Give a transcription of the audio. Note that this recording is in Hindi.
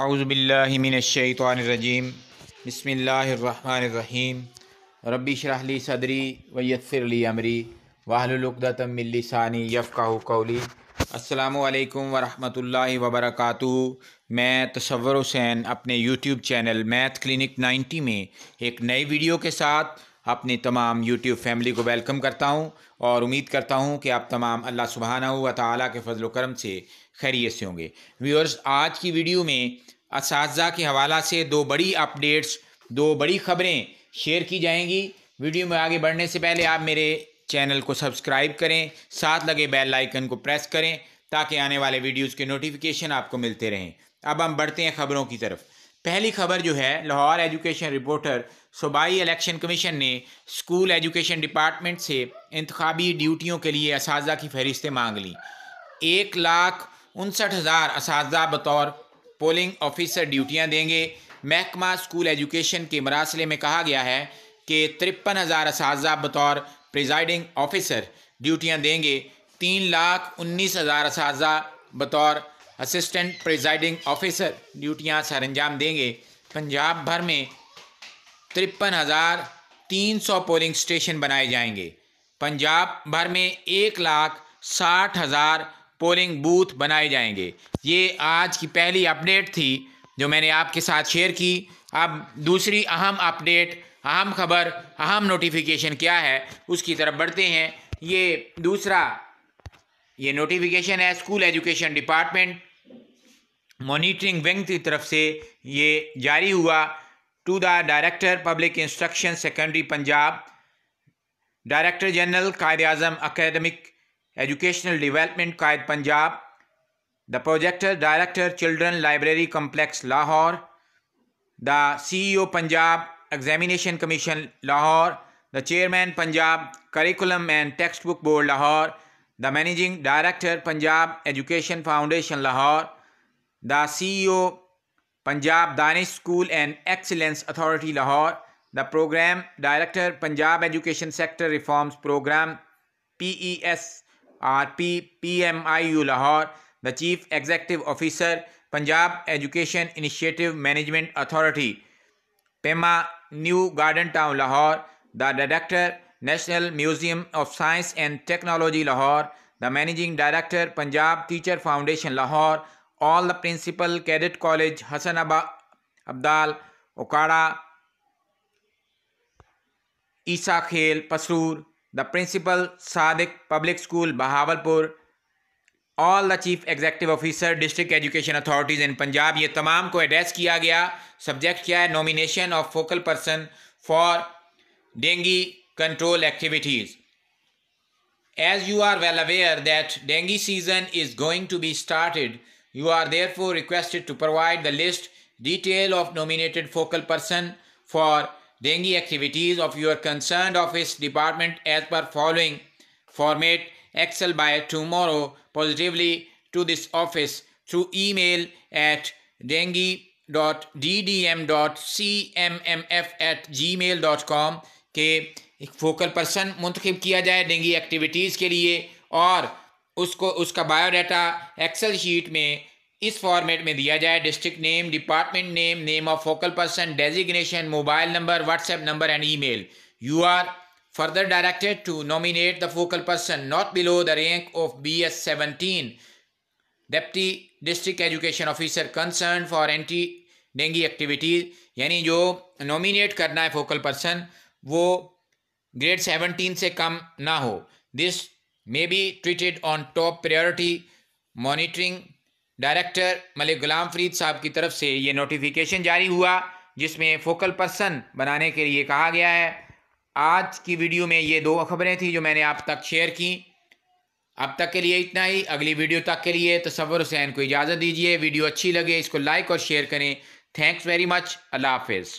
आउज़बिल्लिमिनशैतरजीम बसमीम रबी शराहली सदरी वयसरली अमरी वाहलुलदातमिलसानी यफ़ाह कौली असलकम वरम वबरक मैं तसवर हुसैन अपने यूट्यूब चैनल मैथ क्लिनिक 90 में एक नए वीडियो के साथ अपनी तमाम यूट्यूब फैमिली को वेलकम करता हूँ और उम्मीद करता हूँ कि आप तमाम अल्लाह सुबहाना व ताली के फजल करम से खैरियत से होंगे व्यूअर्स आज की वीडियो में इस के हवाला से दो बड़ी अपडेट्स दो बड़ी खबरें शेयर की जाएंगी वीडियो में आगे बढ़ने से पहले आप मेरे चैनल को सब्सक्राइब करें साथ लगे बेल आइकन को प्रेस करें ताकि आने वाले वीडियोज़ के नोटिफिकेशन आपको मिलते रहें अब हम बढ़ते हैं खबरों की तरफ़ पहली खबर जो है लाहौर एजुकेशन रिपोर्टर सूबाई इलेक्शन कमीशन ने स्कूल एजुकेशन डिपार्टमेंट से इंतबी ड्यूटियों के लिए इस की फहरिस्तें मांग ली एक लाख उनसठ हज़ार इस बतौर पोलिंग ऑफिसर ड्यूटियाँ देंगे महकमा स्कूल एजुकेशन के मरासले में कहा गया है कि तिरपन हज़ार इस बतौर प्रिजाइडिंग ऑफिसर ड्यूटियाँ देंगे तीन लाख उन्नीस हज़ार इस बतौर असिस्टेंट प्रिजाइडिंग ऑफिसर ड्यूटियाँ सर अंजाम देंगे पंजाब भर में तिरपन हज़ार तीन सौ पोलिंग स्टेशन बनाए जाएंगे पंजाब भर में एक लाख साठ हज़ार पोलिंग बूथ बनाए जाएंगे ये आज की पहली अपडेट थी जो मैंने आपके साथ शेयर की अब दूसरी अहम अपडेट अहम खबर अहम नोटिफिकेशन क्या है उसकी तरफ बढ़ते हैं ये दूसरा ये नोटिफिकेशन है school education department monitoring wing की तरफ से ये जारी हुआ to the director public instruction secondary Punjab director general Quaid Azam academic educational development Quaid Punjab the projector director children library complex Lahore the CEO e Punjab examination commission Lahore the chairman Punjab curriculum and text book board Lahore the managing director punjab education foundation lahore the ceo punjab danish school and excellence authority lahore the program director punjab education sector reforms program pesrp pmiu lahore the chief executive officer punjab education initiative management authority pema new garden town lahore the director national museum of science and technology Lahore the managing director Punjab teacher foundation Lahore all the principal cadet college Hasan अबा Abdal Okara Isa Khel Pasrur the principal Sadiq public school Bahawalpur all the chief executive officer district education authorities in Punjab ये तमाम को एड्रेस किया गया सब्जेक्ट क्या है nomination of focal person for dengue control activities. As you are well aware that dengue season is going to be started, you are therefore requested to provide the list detail of nominated focal person for dengue activities of your concerned office department as per following format excel by tomorrow positively to this office through email at dengue.ddm.cmmf at gmail.com. Okay एक फोकल पर्सन मुंतखब किया जाए डेंगी एक्टिविटीज़ के लिए और उसको उसका बायोडाटा एक्सेल शीट में इस फॉर्मेट में दिया जाए district name department name name of focal person designation mobile number WhatsApp number and email you are further directed to nominate the focal person not below the rank of B S seventeen deputy district education officer concern for anti dengue activities यानी जो नॉमिनेट करना है फोकल पर्सन वो ग्रेड सेवनटीन से कम ना हो this may be treated on top priority monitoring director Malik गुलाम फरीद साहब की तरफ से ये नोटिफिकेशन जारी हुआ जिसमें फोकल पर्सन बनाने के लिए कहा गया है आज की वीडियो में ये दो खबरें थी जो मैंने आप तक शेयर की अब तक के लिए इतना ही अगली वीडियो तक के लिए तस्वर हुसैन को इजाज़त दीजिए वीडियो अच्छी लगे इसको लाइक और शेयर करें थैंक्स वेरी मच अल्लाह हाफिज़